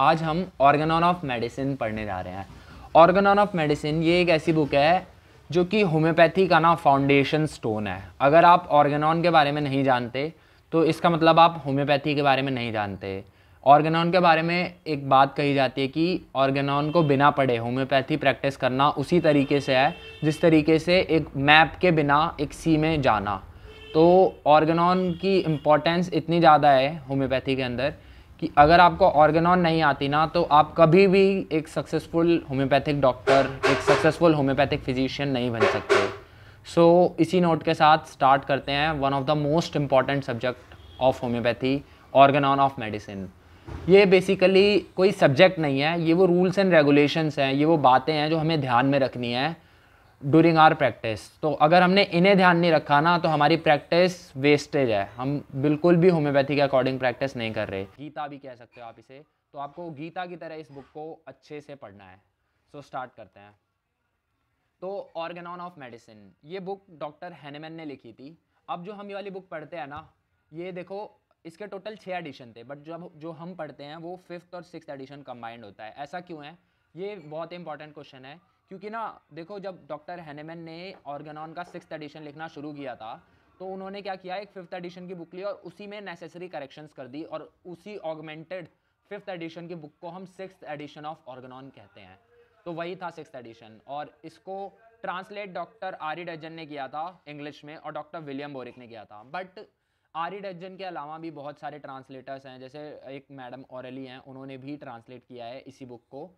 आज हम organ of medicine पढ़ने जा रहे हैं ऑर्गन ऑफ मेडिसिन ये एक ऐसी बुक है जो कि होम्योपैथी का ना फाउंडेशन स्टोन है अगर आप ऑर्गेनॉन के बारे में नहीं जानते तो इसका मतलब आप होम्योपैथी के बारे में नहीं जानते ऑर्गेनॉन के बारे में एक बात कही जाती है कि ऑर्गेनॉन को बिना पढ़े होम्योपैथी प्रैक्टिस करना उसी तरीके से है जिस तरीके से एक मैप के बिना एक सी में जाना तो ऑर्गेनॉन की इम्पोर्टेंस इतनी ज़्यादा है होम्योपैथी के अंदर कि अगर आपको ऑर्गेनॉन नहीं आती ना तो आप कभी भी एक सक्सेसफुल होम्योपैथिक डॉक्टर एक सक्सेसफुल होम्योपैथिक फिजिशियन नहीं बन सकते सो so, इसी नोट के साथ स्टार्ट करते हैं one of the most important subject of homeopathy organon of medicine ये बेसिकली कोई सब्जेक्ट नहीं है ये वो रूल्स एंड रेगुलेशंस हैं ये वो बातें हैं जो हमें ध्यान में रखनी है डूरिंग आर प्रैक्टिस तो अगर हमने इन्हें ध्यान नहीं रखा ना तो हमारी प्रैक्टिस वेस्टेज है हम बिल्कुल भी होम्योपैथी के अकॉर्डिंग प्रैक्टिस नहीं कर रहे गीता भी कह सकते हो आप इसे तो आपको गीता की तरह इस बुक को अच्छे से पढ़ना है सो so, स्टार्ट करते हैं तो ऑर्गेनॉन ऑफ मेडिसिन ये बुक डॉक्टर हैनेमैन ने लिखी थी अब जो हम ये वाली बुक पढ़ते हैं ना ये देखो इसके टोटल छः एडिशन थे बट जब जो हम पढ़ते हैं वो फिफ्थ और सिक्स एडिशन कम्बाइंड होता है ऐसा क्यों है ये बहुत इंपॉर्टेंट क्वेश्चन है क्योंकि ना देखो जब डॉक्टर हैनेमैन ने ऑर्गेनॉन का सिक्स एडिशन लिखना शुरू किया था तो उन्होंने क्या किया एक फिफ्थ एडिशन की बुक ली और उसी में नेसेसरी करेक्शंस कर दी और उसी ऑगमेंटेड फिफ्थ एडिशन की बुक को हम सिक्स एडिशन ऑफ ऑर्गेनॉन कहते हैं तो वही था सिक्स एडिशन और इसको translate doctor R E Dudgeon ने किया था इंग्लिश में और डॉक्टर विलियम बोरिक ने किया था बट आर ई डजन के अलावा भी बहुत सारे ट्रांसलेटर्स हैं जैसे एक मैडम औरली हैं उन्होंने भी ट्रांसलेट किया है इसी बुक को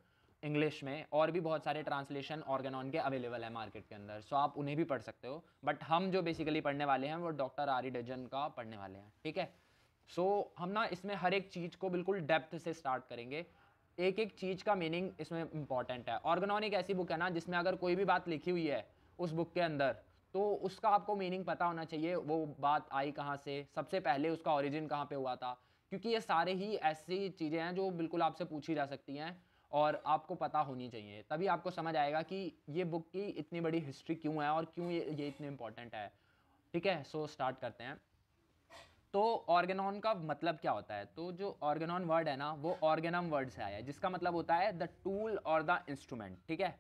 इंग्लिश में और भी बहुत सारे ट्रांसलेशन ऑर्गेनॉन के अवेलेबल है मार्केट के अंदर सो आप उन्हें भी पढ़ सकते हो बट हम जो बेसिकली पढ़ने वाले हैं वो डॉक्टर आरी डजन का पढ़ने वाले हैं ठीक है सो so, हम ना इसमें हर एक चीज़ को बिल्कुल डेप्थ से स्टार्ट करेंगे एक एक चीज़ का मीनिंग इसमें इंपॉर्टेंट है ऑर्गेनॉन एक ऐसी बुक है ना जिसमें अगर कोई भी बात लिखी हुई है उस बुक के अंदर तो उसका आपको मीनिंग पता होना चाहिए वो बात आई कहाँ से सबसे पहले उसका ओरिजिन कहाँ पे हुआ था क्योंकि ये सारे ही ऐसी चीज़ें हैं जो बिल्कुल आपसे पूछी जा सकती हैं और आपको पता होनी चाहिए तभी आपको समझ आएगा कि ये बुक की इतनी बड़ी हिस्ट्री क्यों है और क्यों ये ये इतनी इम्पॉर्टेंट है ठीक है सो स्टार्ट करते हैं तो ऑर्गेनॉन का मतलब क्या होता है तो जो ऑर्गेनॉन वर्ड है ना वो ऑर्गेनम वर्ड से आया है जिसका मतलब होता है द टूल और द इंस्ट्रूमेंट ठीक है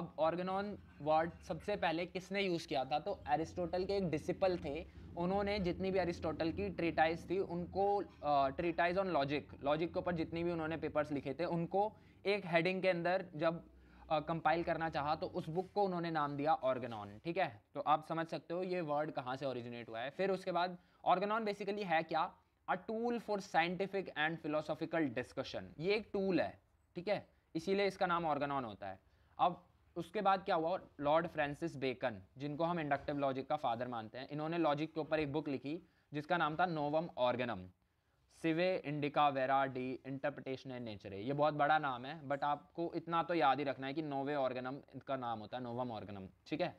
अब ऑर्गेनॉन वर्ड सबसे पहले किसने यूज़ किया था तो एरिस्टोटल के एक डिसिपल थे उन्होंने जितनी भी अरिस्टोटल की ट्रीटाइज थी उनको ट्रीटाइज ऑन लॉजिक लॉजिक के ऊपर जितनी भी उन्होंने पेपर्स लिखे थे उनको एक हेडिंग के अंदर जब कंपाइल करना चाहा तो उस बुक को उन्होंने नाम दिया ऑर्गेनॉन ठीक है तो आप समझ सकते हो ये वर्ड कहाँ से ओरिजिनेट हुआ है फिर उसके बाद ऑर्गेनॉन बेसिकली है क्या a tool for scientific and philosophical discussion ये एक टूल है ठीक है इसीलिए इसका नाम ऑर्गेनॉन होता है अब उसके बाद क्या हुआ लॉर्ड फ्रांसिस बेकन जिनको हम इंडक्टिव लॉजिक का फादर मानते हैं इन्होंने लॉजिक के ऊपर एक बुक लिखी जिसका नाम था Novum Organum sive indicia vera de interpretation and nature ये बहुत बड़ा नाम है बट आपको इतना तो याद ही रखना है कि नोवे ऑर्गेनम इनका नाम होता है नोवम ऑर्गेनम ठीक है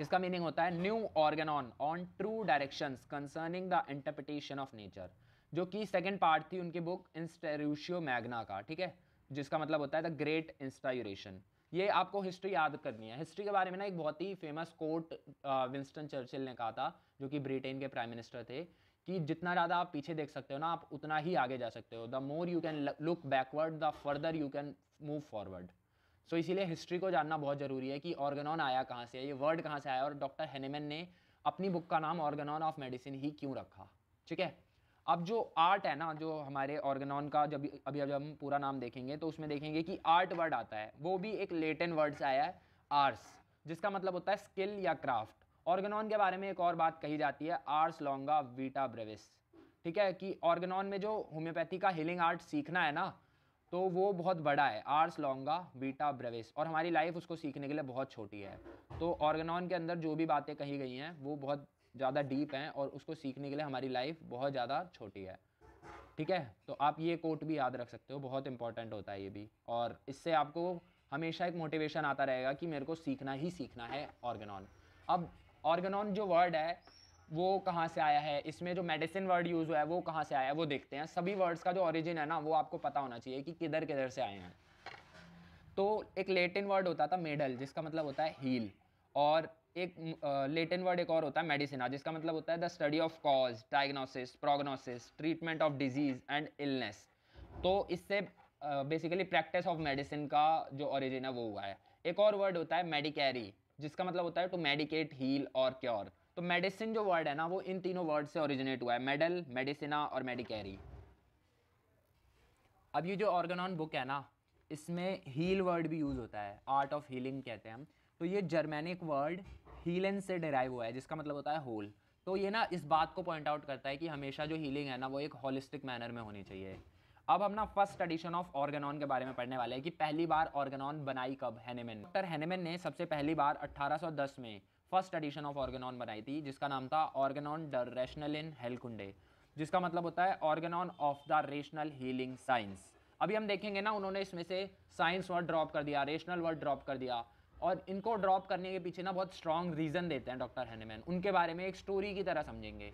इसका मीनिंग होता है new organ on true direction concerning the interpretation of nature जो कि सेकेंड पार्ट थी उनकी बुक इंस्टेरूशियो मैगना का ठीक है जिसका मतलब होता है द ग्रेट इंस्टायूरेशन ये आपको हिस्ट्री याद करनी है हिस्ट्री के बारे में ना एक बहुत ही फेमस कोट विंस्टन चर्चिल ने कहा था जो कि ब्रिटेन के प्राइम मिनिस्टर थे कि जितना ज़्यादा आप पीछे देख सकते हो ना आप उतना ही आगे जा सकते हो the more you can look backward the further you can move forward so इसीलिए हिस्ट्री को जानना बहुत ज़रूरी है कि ऑर्गेनॉन आया कहाँ से ये वर्ड कहाँ से आया और डॉक्टर हेनेमन ने अपनी बुक का नाम ऑर्गेनॉन ऑफ मेडिसिन ही क्यों रखा ठीक है अब जो आर्ट है ना जो हमारे ऑर्गेनॉन का जब अभी अब हम पूरा नाम देखेंगे तो उसमें देखेंगे कि आर्ट वर्ड आता है वो भी एक लेटन वर्ड से आया है आर्स जिसका मतलब होता है स्किल या क्राफ्ट ऑर्गेनॉन के बारे में एक और बात कही जाती है आर्स लॉन्गा वीटा ब्रेविस ठीक है कि ऑर्गेनॉन में जो होम्योपैथी का हीलिंग आर्ट सीखना है ना तो वो बहुत बड़ा है आर्स लॉन्गा बीटा ब्रेविस और हमारी लाइफ उसको सीखने के लिए बहुत छोटी है तो ऑर्गेनॉन के अंदर जो भी बातें कही गई हैं वो बहुत ज़्यादा डीप हैं और उसको सीखने के लिए हमारी लाइफ बहुत ज़्यादा छोटी है ठीक है तो आप ये कोट भी याद रख सकते हो बहुत इंपॉर्टेंट होता है ये भी और इससे आपको हमेशा एक मोटिवेशन आता रहेगा कि मेरे को सीखना ही सीखना है ऑर्गेनॉन अब ऑर्गेनॉन जो वर्ड है वो कहाँ से आया है इसमें जो मेडिसिन वर्ड यूज़ हुआ है वो कहाँ से आया है वो देखते हैं सभी वर्ड्स का जो ऑरिजिन है ना वो आपको पता होना चाहिए कि किधर किधर से आए हैं तो एक लेटिन वर्ड होता था मेडल जिसका मतलब होता है हील और एक लेटेन वर्ड एक और होता है मेडिसिना जिसका मतलब होता है the study of cause diagnosis prognosis treatment of disease and illness तो इससे बेसिकली प्रैक्टिस ऑफ मेडिसिन का जो ओरिजिन है वो हुआ है एक और वर्ड होता है मेडिकैरी जिसका मतलब होता है टू मेडिकेट हील और क्योर तो मेडिसिन जो वर्ड है ना वो इन तीनों वर्ड से ओरिजिनेट हुआ है मेडल मेडिसिना और मेडिकैरी अब ये जो ऑर्गेनॉन बुक है ना इसमें हील वर्ड भी यूज़ होता है आर्ट ऑफ हीलिंग कहते हैं हम तो ये जर्मेनिक वर्ड हीलन से डिराइव हुआ है जिसका मतलब होता है होल तो ये ना इस बात को पॉइंट आउट करता है कि हमेशा जो हीलिंग है ना वो एक होलिस्टिक मैनर में होनी चाहिए अब हम ना फर्स्ट एडिशन ऑफ ऑर्गेनॉन के बारे में पढ़ने वाले हैं कि पहली बार ऑर्गेनॉन बनाई कब हैनेमेन डॉक्टर हैनेमेन ने सबसे पहली बार 1810 में फर्स्ट एडिशन ऑफ ऑर्गेनॉन बनाई थी जिसका नाम था organon the rational in Heilkunde जिसका मतलब होता है organon of the rational healing science अभी हम देखेंगे ना उन्होंने इसमें से साइंस वर्ड ड्रॉप कर दिया रेशनल वर्ड ड्रॉप कर दिया और इनको ड्रॉप करने के पीछे ना बहुत स्ट्रॉन्ग रीज़न देते हैं डॉक्टर हैनीमैन उनके बारे में एक स्टोरी की तरह समझेंगे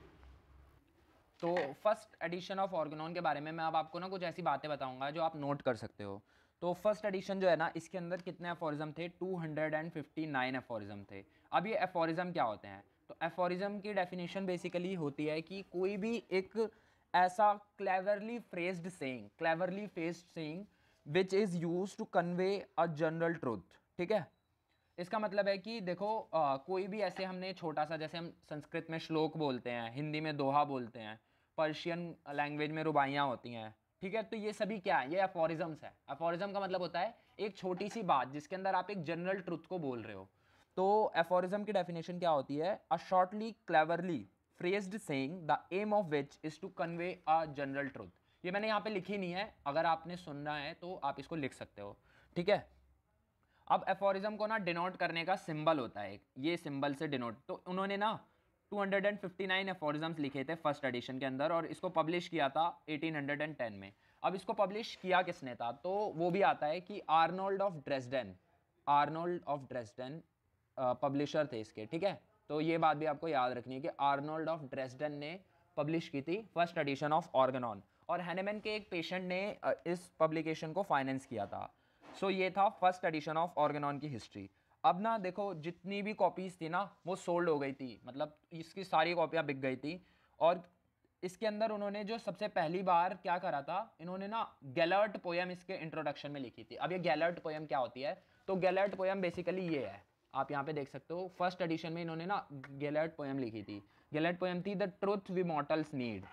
तो फर्स्ट एडिशन ऑफ ऑर्गेनॉन के बारे में मैं अब आपको ना कुछ ऐसी बातें बताऊंगा जो आप नोट कर सकते हो तो फर्स्ट एडिशन जो है ना इसके अंदर कितने एफोरिज्म थे 259 एफोरिज्म थे अब ये एफोरिज्म क्या होते हैं तो एफोरिज्म की डेफिनेशन बेसिकली होती है कि कोई भी एक ऐसा cleverly phrased saying cleverly phrased saying which is use to convey a general truth ठीक है इसका मतलब है कि देखो आ, कोई भी ऐसे हमने छोटा सा जैसे हम संस्कृत में श्लोक बोलते हैं हिंदी में दोहा बोलते हैं पर्शियन लैंग्वेज में रुबाइयाँ होती हैं ठीक है तो ये सभी क्या है ये अफोरिज़म्स है अफोरिज़म का मतलब होता है एक छोटी सी बात जिसके अंदर आप एक जनरल ट्रुथ को बोल रहे हो तो एफोरिज्म की डेफिनेशन क्या होती है a shortly cleverly phrased saying the aim of which is to convey a general truth ये मैंने यहाँ पे लिखी नहीं है अगर आपने सुनना है तो आप इसको लिख सकते हो ठीक है अब एफोरिज्म को ना डिनोट करने का सिंबल होता है ये सिंबल से डिनोट तो उन्होंने ना 259 एफोरिज्म्स लिखे थे फर्स्ट एडिशन के अंदर और इसको पब्लिश किया था 1810 में अब इसको पब्लिश किया किसने था तो वो भी आता है कि Arnold of Dresden Arnold of Dresden publisher थे इसके ठीक है तो ये बात भी आपको याद रखनी है कि आर्नोल्ड ऑफ ड्रेसडन ने पब्लिश की थी फर्स्ट एडिशन ऑफ ऑर्गेनॉन और हैनेमैन के एक पेशेंट ने इस पब्लिकेशन को फाइनेंस किया था सो so, ये था फर्स्ट एडिशन ऑफ ऑर्गेनॉन की हिस्ट्री अब ना देखो जितनी भी कॉपीज़ थी ना वो सोल्ड हो गई थी मतलब इसकी सारी कॉपियाँ बिक गई थी और इसके अंदर उन्होंने जो सबसे पहली बार क्या करा था इन्होंने ना गैलर्ट पोएम इसके इंट्रोडक्शन में लिखी थी अब ये गैलर्ट पोएम क्या होती है तो गैलर्ट पोएम बेसिकली ये है आप यहाँ पे देख सकते हो फर्स्ट एडिशन में इन्होंने ना गैलर्ट पोएम लिखी थी गैलर्ट पोएम थी the truth we mortals need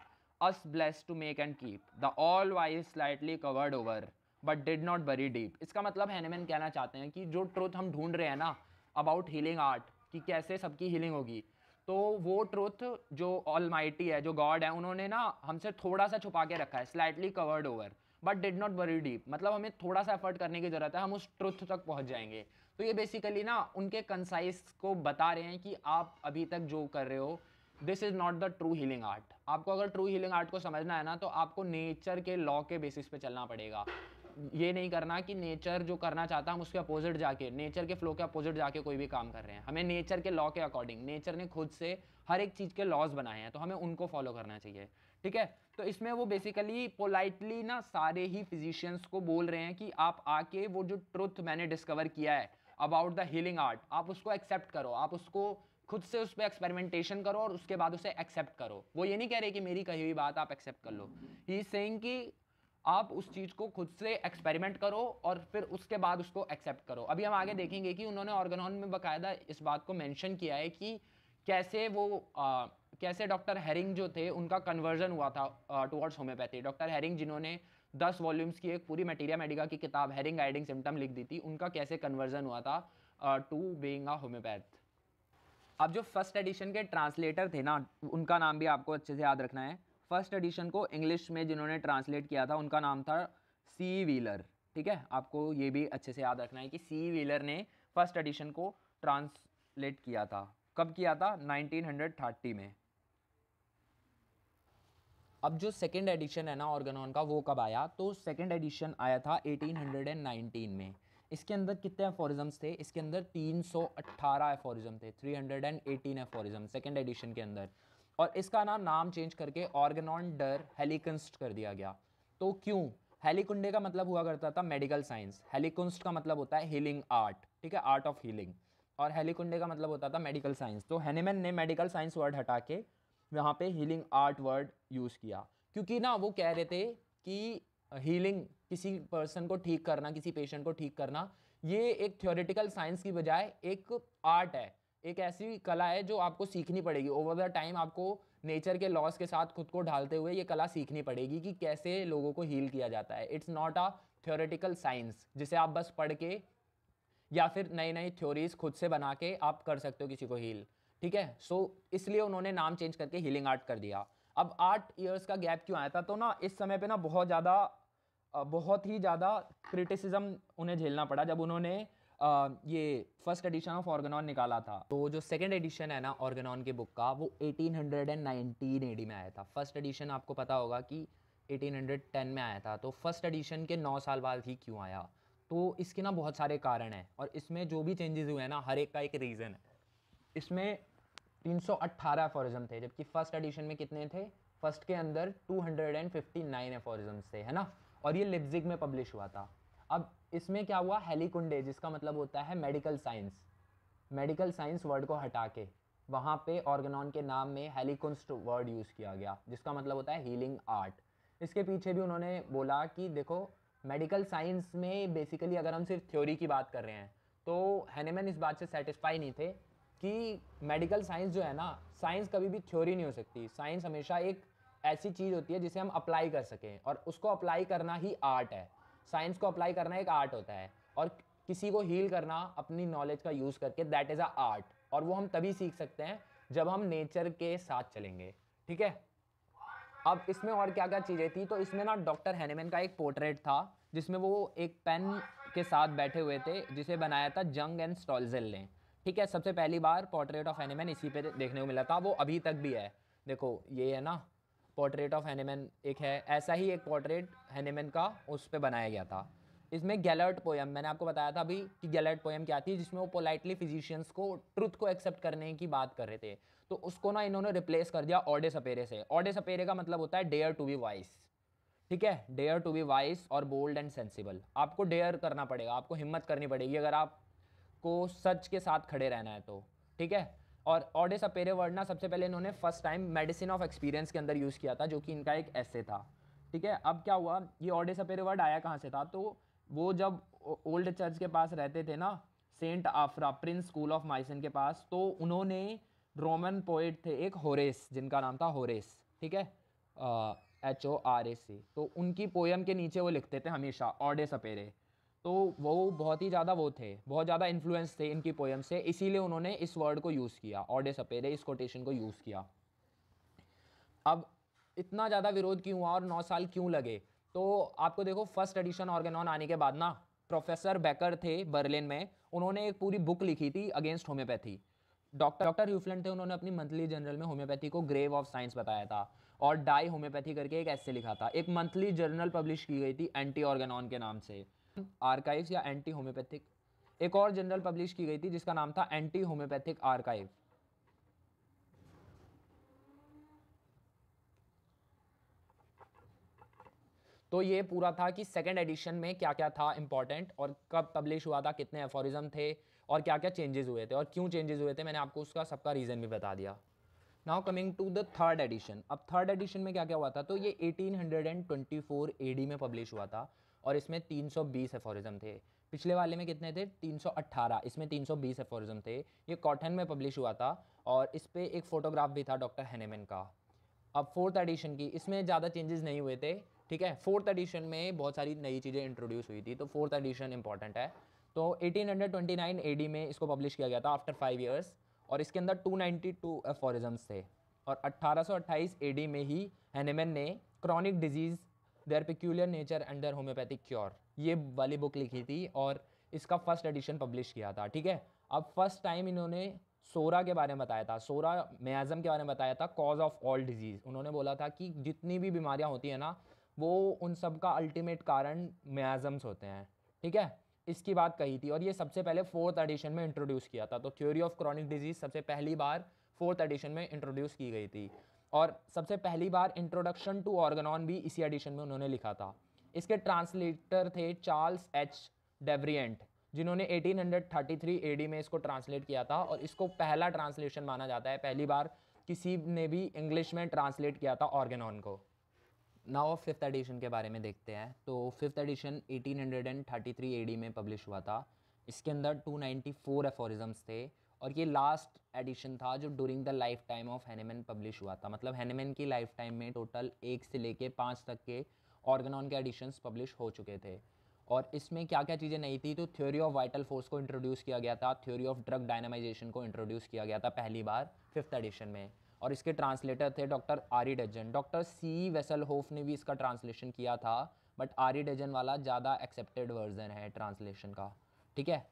us bless to make and keep the all wise slightly covered over but did not bury deep इसका मतलब हैनेमैन कहना चाहते हैं कि जो ट्रोथ हम ढूंढ रहे हैं ना अबाउट हीलिंग आर्ट कि कैसे सबकी हीलिंग होगी तो वो ट्रोथ जो ऑल है जो गॉड है उन्होंने ना हमसे थोड़ा सा छुपा के रखा है slightly covered over but did not bury deep मतलब हमें थोड़ा सा एफर्ट करने की ज़रूरत है हम उस ट्रुथ तक पहुँच जाएंगे तो ये बेसिकली ना उनके कंसाइस को बता रहे हैं कि आप अभी तक जो कर रहे हो this is not the true healing art आपको अगर ट्रू हीलिंग आर्ट को समझना है ना तो आपको नेचर के लॉ के बेसिस पे चलना पड़ेगा ये नहीं करना कि नेचर जो करना चाहता है हम उसके अपोजिट जाके नेचर के फ्लो के अपोजिट जाके कोई भी काम कर रहे हैं हमें नेचर के लॉ के अकॉर्डिंग नेचर ने खुद से हर एक चीज़ के लॉज बनाए हैं तो हमें उनको फॉलो करना चाहिए ठीक है तो इसमें वो बेसिकली पोलाइटली ना सारे ही फिजिशियंस को बोल रहे हैं कि आप आके वो जो ट्रुथ मैंने डिस्कवर किया है अबाउट द हीलिंग आर्ट आप उसको एक्सेप्ट करो आप उसको खुद से उस पर एक्सपेरिमेंटेशन करो और उसके बाद उसे एक्सेप्ट करो वो ये नहीं कह रहे कि मेरी कही हुई बात आप एक्सेप्ट कर लो ही सेइंग कि आप उस चीज़ को खुद से एक्सपेरिमेंट करो और फिर उसके बाद उसको एक्सेप्ट करो अभी हम आगे देखेंगे कि उन्होंने ऑर्गेनॉन में बाकायदा इस बात को मेंशन किया है कि कैसे वो आ, कैसे डॉक्टर हेरिंग जो थे उनका कन्वर्जन हुआ था टुवर्ड्स होम्योपैथी डॉक्टर हेरिंग जिन्होंने दस वॉल्यूम्स की एक पूरी मटीरिया मेडिका की किताब हेरिंग गाइडिंग सिम्टम लिख दी थी उनका कैसे कन्वर्जन हुआ था टू बींग अ होम्योपैथ अब जो फर्स्ट एडिशन के ट्रांसलेटर थे ना उनका नाम भी आपको अच्छे से याद रखना है फर्स्ट एडिशन को इंग्लिश में जिन्होंने ट्रांसलेट किया था उनका नाम था सी व्हीलर ठीक है आपको ये भी अच्छे से याद रखना है कि सी व्हीलर ने फर्स्ट एडिशन को ट्रांसलेट किया था कब किया था 1930 में अब जो सेकेंड एडिशन है ना ऑर्गेनॉन का वो कब आया तो सेकेंड एडिशन आया था 1819 में इसके अंदर कितने एफोरिज्म थे इसके अंदर 318 एफोरिज्म थे 318 एफोरिज्म सेकेंड एडिशन के अंदर और इसका ना नाम चेंज करके ऑर्गेनॉन डर हेलीकंस्ट कर दिया गया तो क्यों हेलीकुंडे का मतलब हुआ करता था मेडिकल साइंस हेलीकुंस्ट का मतलब होता है हीलिंग आर्ट ठीक है आर्ट ऑफ हीलिंग और हेलीकुंडे का मतलब होता था मेडिकल साइंस तो हैनीमैन ने मेडिकल साइंस वर्ड हटा के यहाँ पे हीलिंग आर्ट वर्ड यूज़ किया क्योंकि ना वो कह रहे थे कि हीलिंग किसी पर्सन को ठीक करना किसी पेशेंट को ठीक करना ये एक थियोरिटिकल साइंस की बजाय एक आर्ट है एक ऐसी कला है जो आपको सीखनी पड़ेगी ओवर द टाइम आपको नेचर के लॉस के साथ खुद को ढालते हुए ये कला सीखनी पड़ेगी कि कैसे लोगों को हील किया जाता है it's not a theoretical science जिसे आप बस पढ़ के या फिर नई नई थ्योरीज खुद से बना के आप कर सकते हो किसी को हील ठीक है सो so, इसलिए उन्होंने नाम चेंज करके हीलिंग आर्ट कर दिया अब आठ ईयर्स का गैप क्यों आया था तो ना इस समय पे ना बहुत ज़्यादा बहुत ही ज़्यादा क्रिटिसिज्म उन्हें झेलना पड़ा जब उन्होंने ये फर्स्ट एडिशन ऑफ ऑर्गेनॉन निकाला था तो जो सेकेंड एडिशन है ना ऑर्गेनॉन के बुक का वो 1819 एडी में आया था फर्स्ट एडिशन आपको पता होगा कि 1810 में आया था तो फर्स्ट एडिशन के नौ साल बाद ही क्यों आया तो इसके ना बहुत सारे कारण हैं और इसमें जो भी चेंजेस हुए हैं ना हर एक का एक रीज़न है इसमें 318 एफोरिज्म थे जबकि फर्स्ट एडिशन में कितने थे फर्स्ट के अंदर 259 एफोरिज्म थे है ना और ये लिप्जिक में पब्लिश हुआ था अब इसमें क्या हुआ हेलीकुंडे जिसका मतलब होता है medical science medical science word को हटा के वहाँ पे ऑर्गेनॉन के नाम में हेलीकुंस्ट वर्ड यूज़ किया गया जिसका मतलब होता है हीलिंग आर्ट इसके पीछे भी उन्होंने बोला कि देखो मेडिकल साइंस में बेसिकली अगर हम सिर्फ थ्योरी की बात कर रहे हैं तो हैनेमैन इस बात से सेटिस्फाई नहीं थे कि मेडिकल साइंस जो है ना साइंस कभी भी थ्योरी नहीं हो सकती साइंस हमेशा एक ऐसी चीज़ होती है जिसे हम अप्लाई कर सकें और उसको अप्लाई करना ही आर्ट है साइंस को अप्लाई करना एक आर्ट होता है और किसी को हील करना अपनी नॉलेज का यूज़ करके दैट इज़ अ आर्ट और वो हम तभी सीख सकते हैं जब हम नेचर के साथ चलेंगे ठीक है अब इसमें और क्या क्या चीज़ें थी तो इसमें ना डॉक्टर हैनेमैन का एक पोर्ट्रेट था जिसमें वो एक पेन के साथ बैठे हुए थे जिसे बनाया था जंग एंड स्टॉलजेल ने ठीक है सबसे पहली बार पोर्ट्रेट ऑफ हैनेमैन इसी पे देखने को मिला था वो अभी तक भी है देखो ये है ना पोर्ट्रेट ऑफ हैनेमैन एक है ऐसा ही एक पोर्ट्रेट हैनेमैन का उस पर बनाया गया था इसमें गैलर्ट पोएम मैंने आपको बताया था अभी कि गैलर्ट पोएम क्या थी जिसमें वो पोलाइटली फिजिशियंस को ट्रुथ को एक्सेप्ट करने की बात कर रहे थे तो उसको ना इन्होंने रिप्लेस कर दिया ऑडे सपेरे से ऑडे सपेरे का मतलब होता है डेयर टू बी वाइस ठीक है डेयर टू बी वाइस और बोल्ड एंड सेंसिबल आपको डेयर करना पड़ेगा आपको हिम्मत करनी पड़ेगी अगर आपको सच के साथ खड़े रहना है तो ठीक है और ऑडिस अपेरे वर्ड ना सबसे पहले इन्होंने first time medicine of experience के अंदर यूज़ किया था जो कि इनका एक ऐसे था ठीक है अब क्या हुआ ये ऑडिस अपेरे वर्ड आया कहाँ से था तो वो जब ओल्ड चर्च के पास रहते थे ना saint Afra prince school of Meissen के पास तो उन्होंने रोमन पोइट थे एक होरेस जिनका नाम था होरेस ठीक है एच ओ आर ए सी तो उनकी पोएम के नीचे वो लिखते थे हमेशा ऑडे सपेरे तो वो बहुत ही ज़्यादा वो थे बहुत ज़्यादा इन्फ्लुएंस थे इनकी पोएम से इसीलिए उन्होंने इस वर्ड को यूज़ किया ऑडे सपेरे इस कोटेशन को यूज़ किया अब इतना ज़्यादा विरोध क्यों हुआ और नौ साल क्यों लगे तो आपको देखो फर्स्ट एडिशन ऑर्गेनॉन आने के बाद ना प्रोफेसर बेकर थे बर्लिन में उन्होंने एक पूरी बुक लिखी थी against homeopathy doctor doctor Hufeland थे उन्होंने अपनी मंथली जर्नल में होम्योपैथी को ग्रेव ऑफ साइंस बताया था और डाई होम्योपैथी करके एक ऐसे लिखा था एक मंथली जर्नल पब्लिश की गई थी एंटी ऑर्गेनॉन के नाम से आर्काइव्स या एंटी होम्योपैथिक एक और जनरल पब्लिश की गई थी जिसका नाम था एंटी होम्योपैथिक आर्काइव तो ये पूरा था कि सेकेंड एडिशन में क्या क्या था इंपॉर्टेंट और कब पब्लिश हुआ था कितने एफोरिज्म थे और क्या क्या चेंजेस हुए थे और क्यों चेंजेस हुए थे मैंने आपको उसका सबका रीज़न भी बता दिया now coming to the third edition अब थर्ड एडिशन में क्या क्या हुआ था तो ये 1824 एडी में पब्लिश हुआ था और इसमें 320 एफोरिज्म थे पिछले वाले में कितने थे 318 इसमें 320 एफोरिज्म थे ये कॉटन में पब्लिश हुआ था और इस पर एक फ़ोटोग्राफ भी था डॉक्टर हैनेमन का अब फोर्थ एडिशन की इसमें ज़्यादा चेंजेस नहीं हुए थे ठीक है फोर्थ एडिशन में बहुत सारी नई चीज़ें इंट्रोड्यूस हुई थी तो फोर्थ एडिशन इंपॉर्टेंट है तो 1829 एडी में इसको पब्लिश किया गया था आफ्टर फाइव ईयर्स और इसके अंदर 292 एफोरिज्म्स थे और 1828 एडी में ही हैनेमन ने chronic diseases their peculiar nature under homeopathic cure ये वाली बुक लिखी थी और इसका फर्स्ट एडिशन पब्लिश किया था ठीक है अब फर्स्ट टाइम इन्होंने सोरा के बारे में बताया था सोरा मेज़म के बारे में बताया था कॉज ऑफ ऑल डिजीज़ उन्होंने बोला था कि जितनी भी बीमारियाँ होती हैं ना वो उन सब का अल्टीमेट कारण मेज़म्स होते हैं ठीक है इसकी बात कही थी और ये सबसे पहले फोर्थ एडिशन में इंट्रोड्यूस किया था तो थ्योरी ऑफ क्रॉनिक डिजीज़ सबसे पहली बार फोर्थ एडिशन में इंट्रोड्यूस की गई थी और सबसे पहली बार इंट्रोडक्शन टू ऑर्गेनॉन भी इसी एडिशन में उन्होंने लिखा था इसके ट्रांसलेटर थे चार्ल्स एच डेवरियंट जिन्होंने 1833 एडी में इसको ट्रांसलेट किया था और इसको पहला ट्रांसलेशन माना जाता है पहली बार किसी ने भी इंग्लिश में ट्रांसलेट किया था ऑर्गेनॉन को नाउ फिफ्थ एडिशन के बारे में देखते हैं तो फिफ्थ एडिशन 1833 एडी में पब्लिश हुआ था इसके अंदर 294 नाइन्टी थे और ये लास्ट एडिशन था जो during the life time of Hahnemann publish हुआ था मतलब हैनेमैन की लाइफ टाइम में टोटल एक से लेके पाँच तक के ऑर्गेनॉन के एडिशंस पब्लिश हो चुके थे और इसमें क्या क्या चीज़ें नहीं थी तो थ्योरी ऑफ वाइटल फोर्स को इंट्रोड्यूस किया गया था थ्योरी ऑफ ड्रग डायनामाइजेशन को इंट्रोड्यूस किया गया था पहली बार फिफ्थ एडिशन में और इसके ट्रांसलेटर थे doctor R E Dudgeon doctor C Wesselhoeft ने भी इसका ट्रांसलेशन किया था बट आरी डजन वाला ज़्यादा एक्सेप्टेड वर्जन है ट्रांसलेशन का ठीक है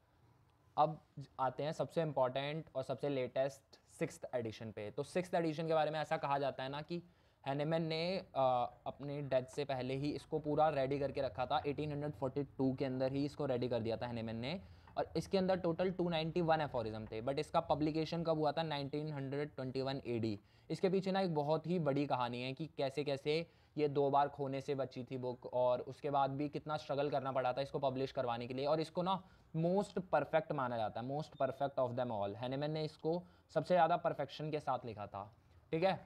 अब आते हैं सबसे इम्पॉर्टेंट और सबसे लेटेस्ट सिक्स एडिशन पे तो सिक्स एडिशन के बारे में ऐसा कहा जाता है ना कि हैनेमैन ने आ, अपने डेथ से पहले ही इसको पूरा रेडी करके रखा था 1842 के अंदर ही इसको रेडी कर दिया था हैनेमैन ने और इसके अंदर टोटल 291 एफोरिज्म थे बट इसका पब्लिकेशन कब हुआ था 1921 हंड्रेड इसके पीछे ना एक बहुत ही बड़ी कहानी है कि कैसे कैसे ये दो बार खोने से बची थी बुक और उसके बाद भी कितना स्ट्रगल करना पड़ा था इसको पब्लिश करवाने के लिए और इसको ना मोस्ट परफेक्ट माना जाता है most perfect of them all Hahnemann ने इसको सबसे ज़्यादा परफेक्शन के साथ लिखा था ठीक है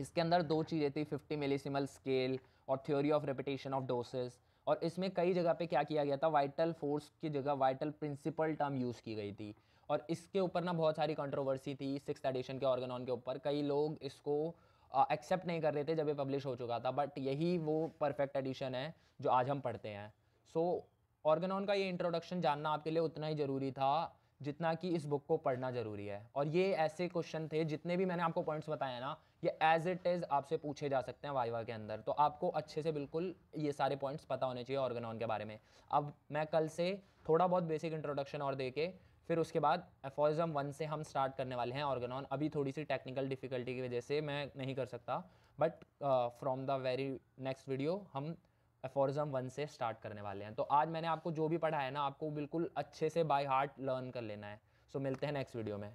इसके अंदर दो चीज़ें थी फिफ्टी मिलीसिमल स्केल और theory of repetition of doses और इसमें कई जगह पे क्या किया गया था वाइटल फोर्स की जगह वाइटल प्रिंसिपल टर्म यूज़ की गई थी और इसके ऊपर ना बहुत सारी कंट्रोवर्सी थी सिक्स एडिशन के ऑर्गेनॉन के ऊपर कई लोग इसको एक्सेप्ट नहीं कर रहे थे जब ये पब्लिश हो चुका था बट यही वो परफेक्ट एडिशन है जो आज हम पढ़ते हैं सो so, ऑर्गेनॉन का ये इंट्रोडक्शन जानना आपके लिए उतना ही ज़रूरी था जितना कि इस बुक को पढ़ना ज़रूरी है और ये ऐसे क्वेश्चन थे जितने भी मैंने आपको पॉइंट्स बताए ना ये एज इट इज़ आपसे पूछे जा सकते हैं वाइवा के अंदर तो आपको अच्छे से बिल्कुल ये सारे पॉइंट्स पता होने चाहिए ऑर्गेनॉन के बारे में अब मैं कल से थोड़ा बहुत बेसिक इंट्रोडक्शन और दे के फिर उसके बाद एफोज़म वन से हम स्टार्ट करने वाले हैं ऑर्गेनॉन अभी थोड़ी सी टेक्निकल डिफ़िकल्टी की वजह से मैं नहीं कर सकता but from the very next video हम एफोरिज्म वन से स्टार्ट करने वाले हैं तो आज मैंने आपको जो भी पढ़ा है ना आपको बिल्कुल अच्छे से बाय हार्ट लर्न कर लेना है सो so, मिलते हैं नेक्स्ट वीडियो में